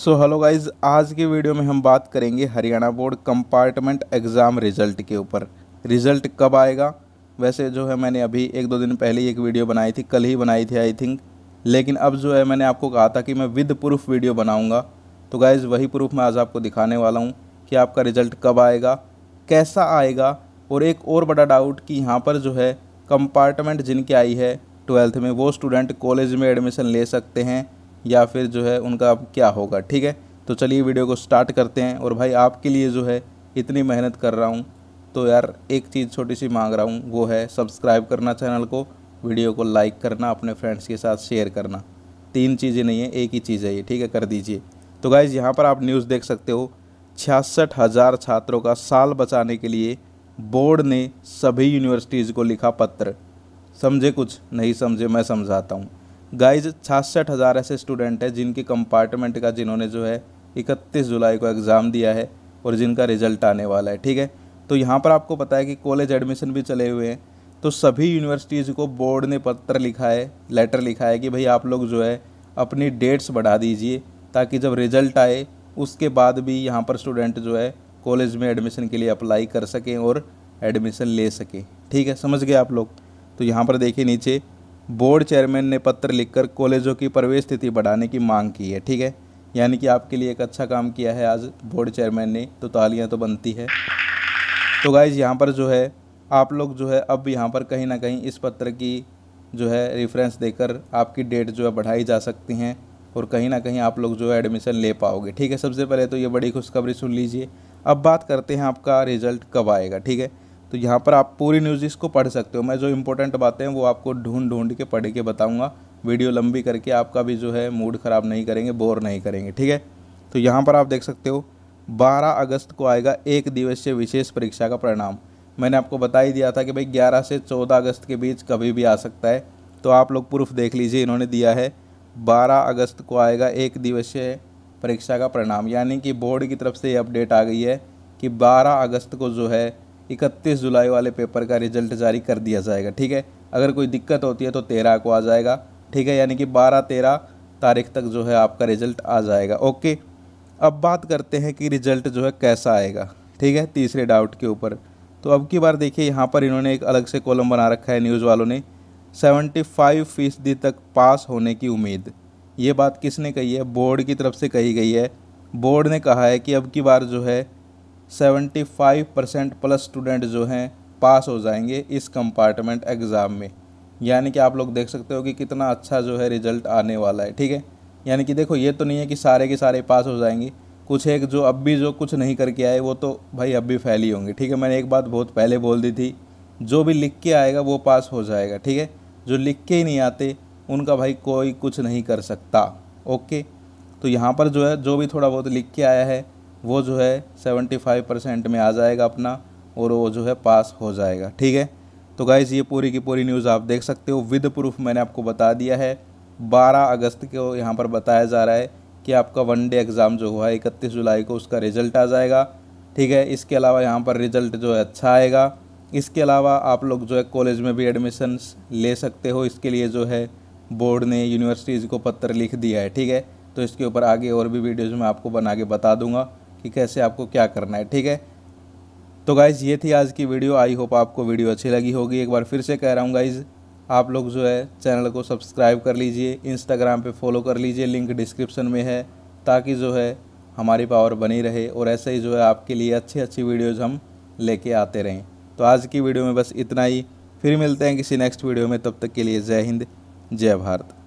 so hello guys आज के video में हम बात करेंगे Haryana board compartment exam result के ऊपर रिज़ल्ट कब आएगा वैसे जो है मैंने अभी एक दो दिन पहले एक वीडियो बनाई थी कल ही बनाई थी आई थिंक लेकिन अब जो है मैंने आपको कहा था कि मैं विद प्रूफ वीडियो बनाऊँगा तो गाइज़ वही प्रूफ मैं आज आपको दिखाने वाला हूँ कि आपका रिज़ल्ट कब आएगा कैसा आएगा और एक और बड़ा डाउट कि यहाँ पर जो है कंपार्टमेंट जिनकी आई है ट्वेल्थ में वो स्टूडेंट कॉलेज में एडमिशन ले सकते हैं या फिर जो है उनका अब क्या होगा ठीक है तो चलिए वीडियो को स्टार्ट करते हैं और भाई आपके लिए जो है इतनी मेहनत कर रहा हूँ तो यार एक चीज़ छोटी सी मांग रहा हूँ वो है सब्सक्राइब करना चैनल को वीडियो को लाइक करना अपने फ्रेंड्स के साथ शेयर करना तीन चीज़ें नहीं है एक ही चीज़ है ये ठीक है कर दीजिए तो गाइज़ यहाँ पर आप न्यूज़ देख सकते हो छियासठ हज़ार छात्रों का साल बचाने के लिए बोर्ड ने सभी यूनिवर्सिटीज़ को लिखा पत्र समझे कुछ नहीं समझे मैं समझाता हूँ गाइज छासठ हज़ार ऐसे स्टूडेंट हैं जिनके कंपार्टमेंट का जिन्होंने जो है इकतीस जुलाई को एग्ज़ाम दिया है और जिनका रिजल्ट आने वाला है ठीक है तो यहाँ पर आपको पता है कि कॉलेज एडमिशन भी चले हुए हैं तो सभी यूनिवर्सिटीज़ को बोर्ड ने पत्र लिखा है लेटर लिखा है कि भाई आप लोग जो है अपनी डेट्स बढ़ा दीजिए ताकि जब रिज़ल्ट आए उसके बाद भी यहाँ पर स्टूडेंट जो है कॉलेज में एडमिशन के लिए अप्लाई कर सकें और एडमिशन ले सकें ठीक है समझ गए आप लोग तो यहाँ पर देखिए नीचे बोर्ड चेयरमैन ने पत्र लिखकर कॉलेजों की प्रवेश तिथि बढ़ाने की मांग की है ठीक है यानी कि आपके लिए एक अच्छा काम किया है आज बोर्ड चेयरमैन ने तो तालियां तो बनती है तो गाइज यहाँ पर जो है आप लोग जो है अब यहाँ पर कहीं ना कहीं इस पत्र की जो है रेफरेंस देकर आपकी डेट जो है बढ़ाई जा सकती हैं और कहीं ना कहीं आप लोग जो है एडमिशन ले पाओगे ठीक है सबसे पहले तो ये बड़ी खुशखबरी सुन लीजिए अब बात करते हैं आपका रिज़ल्ट कब आएगा ठीक है तो यहाँ पर आप पूरी न्यूज़ इसको पढ़ सकते हो मैं जो इंपॉर्टेंट बातें हैं वो आपको ढूंढ ढूंढ के पढ़ के बताऊँगा वीडियो लंबी करके आपका भी जो है मूड ख़राब नहीं करेंगे बोर नहीं करेंगे ठीक है तो यहाँ पर आप देख सकते हो 12 अगस्त को आएगा एक दिवसीय विशेष परीक्षा का परिणाम मैंने आपको बता ही दिया था कि भाई 11 से 14 अगस्त के बीच कभी भी आ सकता है तो आप लोग प्रूफ देख लीजिए इन्होंने दिया है 12 अगस्त को आएगा एक दिवसीय परीक्षा का परिणाम यानी कि बोर्ड की तरफ से ये अपडेट आ गई है कि 12 अगस्त को जो है इकतीस जुलाई वाले पेपर का रिजल्ट जारी कर दिया जाएगा ठीक है अगर कोई दिक्कत होती है तो तेरह को आ जाएगा ठीक है यानी कि बारह तेरह तारीख तक जो है आपका रिजल्ट आ जाएगा ओके अब बात करते हैं कि रिजल्ट जो है कैसा आएगा ठीक है तीसरे डाउट के ऊपर तो अब की बार देखिए यहाँ पर इन्होंने एक अलग से कॉलम बना रखा है न्यूज़ वालों ने सेवेंटी फाइव फीसदी तक पास होने की उम्मीद ये बात किसने कही है बोर्ड की तरफ से कही गई है बोर्ड ने कहा है कि अब की बार जो है 75 परसेंट प्लस स्टूडेंट जो हैं पास हो जाएंगे इस कंपार्टमेंट एग्ज़ाम में यानी कि आप लोग देख सकते हो कि कितना अच्छा जो है रिजल्ट आने वाला है ठीक है यानी कि देखो ये तो नहीं है कि सारे के सारे पास हो जाएंगे कुछ एक जो अब भी जो कुछ नहीं करके आए वो तो भाई अब भी फैल ही होंगे ठीक है मैंने एक बात बहुत पहले बोल दी थी जो भी लिख के आएगा वो पास हो जाएगा ठीक है जो लिख के ही नहीं आते उनका भाई कोई कुछ नहीं कर सकता ओके तो यहाँ पर जो है जो भी थोड़ा बहुत लिख के आया है वो जो है सेवेंटी फाइव परसेंट में आ जाएगा अपना और वो जो है पास हो जाएगा ठीक है तो गाइज़ ये पूरी की पूरी न्यूज़ आप देख सकते हो विद प्रूफ मैंने आपको बता दिया है 12 अगस्त को यहाँ पर बताया जा रहा है कि आपका वन डे एग्ज़ाम जो हुआ है इकतीस जुलाई को उसका रिज़ल्ट आ जाएगा ठीक है इसके अलावा यहाँ पर रिज़ल्ट जो है अच्छा आएगा इसके अलावा आप लोग जो है कॉलेज में भी एडमिशन्स ले सकते हो इसके लिए जो है बोर्ड ने यूनिवर्सिटीज़ को पत्र लिख दिया है ठीक है तो इसके ऊपर आगे और भी वीडियोज़ में आपको बना के बता दूंगा कि कैसे आपको क्या करना है ठीक है तो गाइज़ ये थी आज की वीडियो आई होप आपको वीडियो अच्छी लगी होगी एक बार फिर से कह रहा हूँ गाइज़ आप लोग जो है चैनल को सब्सक्राइब कर लीजिए इंस्टाग्राम पे फॉलो कर लीजिए लिंक डिस्क्रिप्शन में है ताकि जो है हमारी पावर बनी रहे और ऐसे ही जो है आपके लिए अच्छी अच्छी वीडियोज़ हम लेके आते रहें तो आज की वीडियो में बस इतना ही फिर मिलते हैं किसी नेक्स्ट वीडियो में तब तक के लिए जय हिंद जय भारत